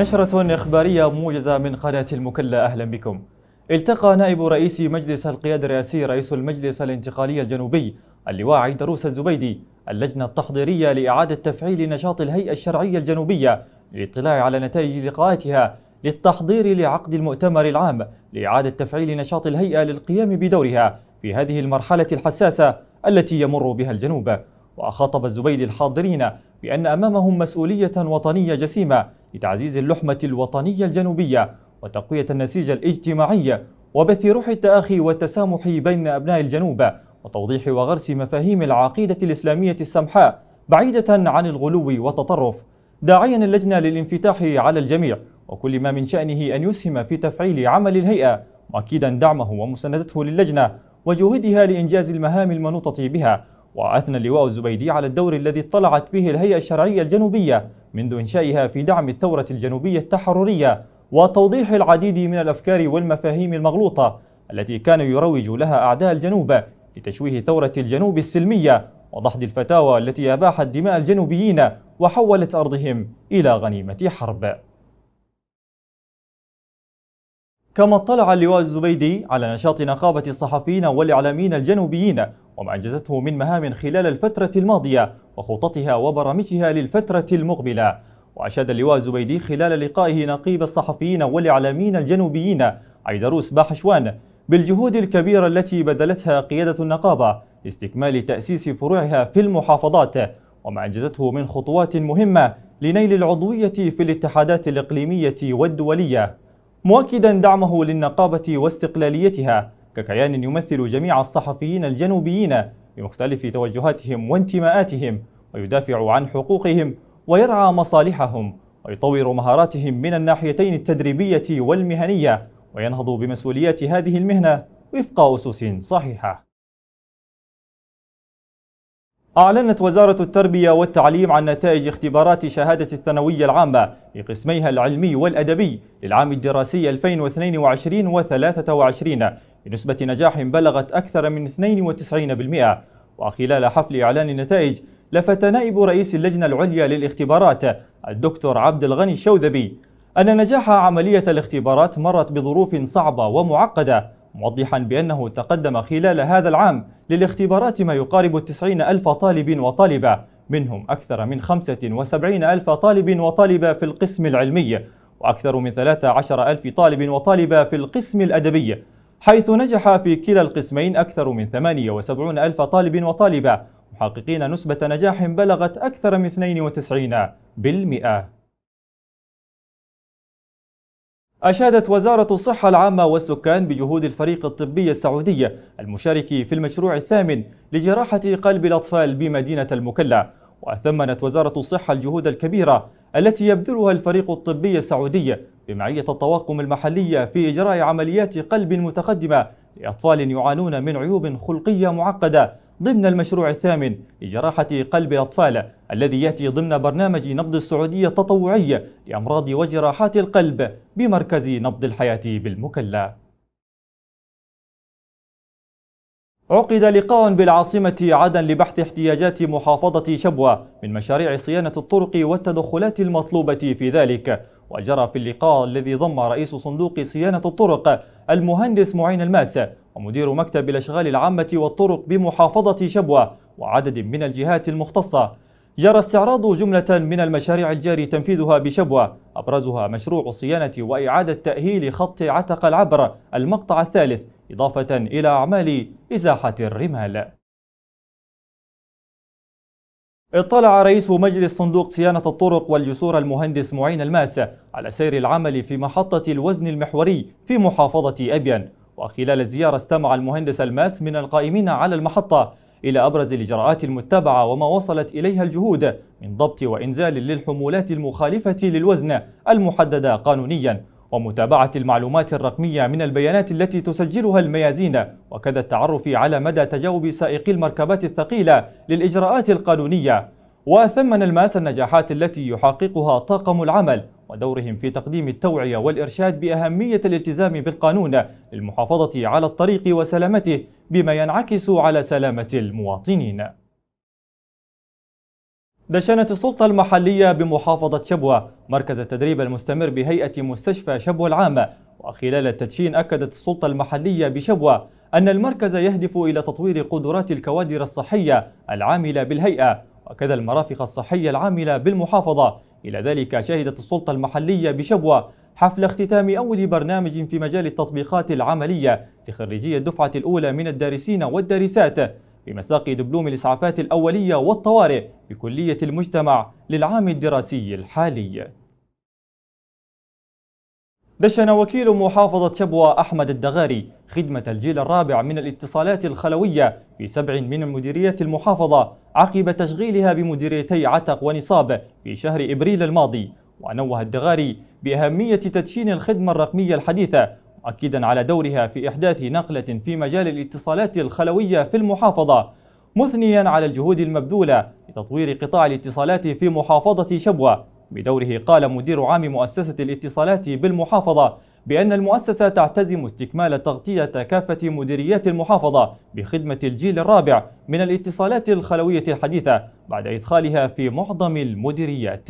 نشرة إخبارية موجزة من قناة المكلا أهلا بكم التقى نائب رئيس مجلس القيادة الرئاسي رئيس المجلس الانتقالي الجنوبي اللواء دروس الزبيدي اللجنة التحضيرية لإعادة تفعيل نشاط الهيئة الشرعية الجنوبية للاطلاع على نتائج لقاءاتها للتحضير لعقد المؤتمر العام لإعادة تفعيل نشاط الهيئة للقيام بدورها في هذه المرحلة الحساسة التي يمر بها الجنوب وخاطب الزبيدي الحاضرين بأن أمامهم مسؤولية وطنية جسيمة لتعزيز اللحمة الوطنية الجنوبية وتقوية النسيج الاجتماعي وبث روح التآخي والتسامح بين أبناء الجنوب وتوضيح وغرس مفاهيم العقيدة الإسلامية السمحاء بعيدة عن الغلو والتطرف داعيا اللجنة للانفتاح على الجميع وكل ما من شأنه أن يسهم في تفعيل عمل الهيئة مؤكدا دعمه ومساندته للجنة وجهودها لإنجاز المهام المنوطة بها وأثنى اللواء الزبيدي على الدور الذي اطلعت به الهيئة الشرعية الجنوبية منذ إنشائها في دعم الثورة الجنوبية التحررية وتوضيح العديد من الأفكار والمفاهيم المغلوطة التي كان يروج لها أعداء الجنوب لتشويه ثورة الجنوب السلمية وضحد الفتاوى التي أباحت دماء الجنوبيين وحولت أرضهم إلى غنيمة حرب كما اطلع اللواء الزبيدي على نشاط نقابة الصحفيين والإعلاميين الجنوبيين وما أنجزته من مهام خلال الفترة الماضية وخططها وبرامجها للفترة المقبلة وأشاد اللواء الزبيدي خلال لقائه نقيب الصحفيين والإعلاميين الجنوبيين عيدروس باحشوان بالجهود الكبيرة التي بذلتها قيادة النقابة لاستكمال تأسيس فروعها في المحافظات وما أنجزته من خطوات مهمة لنيل العضوية في الاتحادات الإقليمية والدولية مؤكدا دعمه للنقابة واستقلاليتها ككيان يمثل جميع الصحفيين الجنوبيين بمختلف توجهاتهم وانتماءاتهم ويدافع عن حقوقهم ويرعى مصالحهم ويطور مهاراتهم من الناحيتين التدريبية والمهنية وينهض بمسؤوليات هذه المهنة وفق أسس صحيحة أعلنت وزارة التربية والتعليم عن نتائج اختبارات شهادة الثانوية العامة لقسميها العلمي والأدبي للعام الدراسي 2022 و23 بنسبة نجاح بلغت أكثر من 92% وخلال حفل إعلان النتائج لفت نائب رئيس اللجنة العليا للاختبارات الدكتور عبد الغني الشوذبي أن نجاح عملية الاختبارات مرت بظروف صعبة ومعقدة موضحا بأنه تقدم خلال هذا العام للاختبارات ما يقارب 90 ألف طالب وطالبة منهم أكثر من 75 ألف طالب وطالبة في القسم العلمي وأكثر من 13 ألف طالب وطالبة في القسم الأدبي حيث نجح في كلا القسمين أكثر من 78 ألف طالب وطالبة محققين نسبة نجاح بلغت أكثر من 92% أشادت وزارة الصحة العامة والسكان بجهود الفريق الطبي السعودي المشارك في المشروع الثامن لجراحة قلب الأطفال بمدينة المكلا وثمنت وزارة الصحة الجهود الكبيرة التي يبذلها الفريق الطبي السعودي بمعية الطواقم المحلية في إجراء عمليات قلب متقدمة لأطفال يعانون من عيوب خلقية معقدة ضمن المشروع الثامن لجراحة قلب الأطفال الذي يأتي ضمن برنامج نبض السعودية التطوعي لأمراض وجراحات القلب بمركز نبض الحياة بالمكلا عقد لقاء بالعاصمة عدن لبحث احتياجات محافظة شبوة من مشاريع صيانة الطرق والتدخلات المطلوبة في ذلك وجرى في اللقاء الذي ضم رئيس صندوق صيانة الطرق المهندس معين الماس ومدير مكتب الأشغال العامة والطرق بمحافظة شبوة وعدد من الجهات المختصة جرى استعراض جملة من المشاريع الجاري تنفيذها بشبوة أبرزها مشروع صيانة وإعادة تأهيل خط عتق العبر المقطع الثالث إضافة إلى أعمال إزاحة الرمال اطلع رئيس مجلس صندوق صيانة الطرق والجسور المهندس معين الماس على سير العمل في محطة الوزن المحوري في محافظة أبيان وخلال الزيارة استمع المهندس الماس من القائمين على المحطة إلى أبرز الإجراءات المتبعة وما وصلت إليها الجهود من ضبط وإنزال للحمولات المخالفة للوزن المحددة قانونياً ومتابعة المعلومات الرقمية من البيانات التي تسجلها الميازين وكذا التعرف على مدى تجاوب سائقي المركبات الثقيلة للإجراءات القانونية وثمن الماس النجاحات التي يحققها طاقم العمل ودورهم في تقديم التوعية والإرشاد بأهمية الالتزام بالقانون للمحافظة على الطريق وسلامته بما ينعكس على سلامة المواطنين دشنت السلطة المحلية بمحافظة شبوة مركز التدريب المستمر بهيئة مستشفى شبوة العامة وخلال التدشين أكدت السلطة المحلية بشبوة أن المركز يهدف إلى تطوير قدرات الكوادر الصحية العاملة بالهيئة وكذا المرافق الصحية العاملة بالمحافظة إلى ذلك شهدت السلطة المحلية بشبوة حفل اختتام أول برنامج في مجال التطبيقات العملية لخريجي الدفعة الأولى من الدارسين والدارسات بمساق دبلوم الإسعافات الأولية والطوارئ بكلية المجتمع للعام الدراسي الحالي دشن وكيل محافظة شبوة أحمد الدغاري خدمة الجيل الرابع من الاتصالات الخلوية في سبع من مديريات المحافظة عقب تشغيلها بمديريتي عتق ونصاب في شهر إبريل الماضي ونوه الدغاري بأهمية تدشين الخدمة الرقمية الحديثة مؤكدا على دورها في إحداث نقلة في مجال الاتصالات الخلوية في المحافظة مثنيا على الجهود المبذولة لتطوير قطاع الاتصالات في محافظة شبوة بدوره قال مدير عام مؤسسة الاتصالات بالمحافظة بأن المؤسسة تعتزم استكمال تغطية كافة مديريات المحافظة بخدمة الجيل الرابع من الاتصالات الخلوية الحديثة بعد إدخالها في معظم المديريات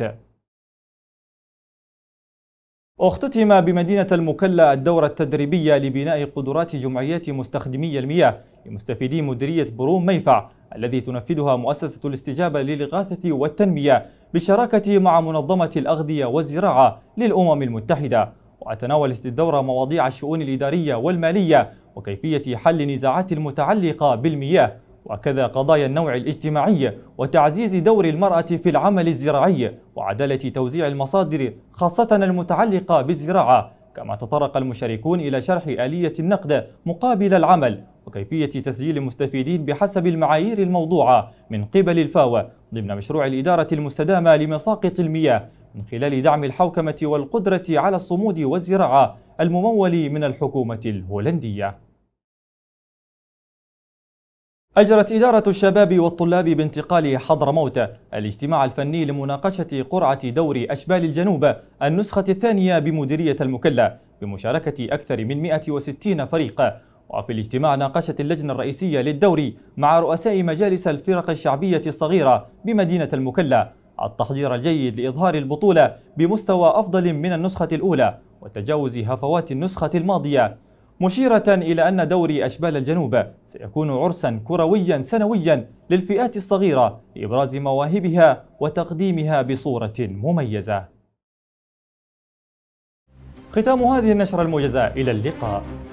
اختتم بمدينة المكلا الدورة التدريبية لبناء قدرات جمعيات مستخدمي المياه لمستفيدي مديرية بروم ميفع الذي تنفذها مؤسسة الاستجابة للإغاثة والتنمية بالشراكة مع منظمة الأغذية والزراعة للأمم المتحدة وتناولت الدورة مواضيع الشؤون الإدارية والمالية وكيفية حل النزاعات المتعلقة بالمياه وكذا قضايا النوع الاجتماعية وتعزيز دور المرأة في العمل الزراعي وعدالة توزيع المصادر خاصة المتعلقة بالزراعة كما تطرق المشاركون إلى شرح آلية النقد مقابل العمل وكيفية تسجيل المستفيدين بحسب المعايير الموضوعة من قبل الفاوة ضمن مشروع الإدارة المستدامة لمساقط المياه من خلال دعم الحوكمة والقدرة على الصمود والزراعة الممول من الحكومة الهولندية أجرت إدارة الشباب والطلاب بانتقال حضرموت الاجتماع الفني لمناقشة قرعة دور أشبال الجنوب النسخة الثانية بمديرية المكلا بمشاركة أكثر من 160 فريق وفي الاجتماع ناقشت اللجنة الرئيسية للدوري مع رؤساء مجالس الفرق الشعبية الصغيرة بمدينة المكلا التحضير الجيد لإظهار البطولة بمستوى أفضل من النسخة الأولى وتجاوز هفوات النسخة الماضية مشيرة إلى أن دوري أشبال الجنوب سيكون عرسا كرويا سنويا للفئات الصغيرة لإبراز مواهبها وتقديمها بصورة مميزة ختام هذه النشرة الموجزة إلى اللقاء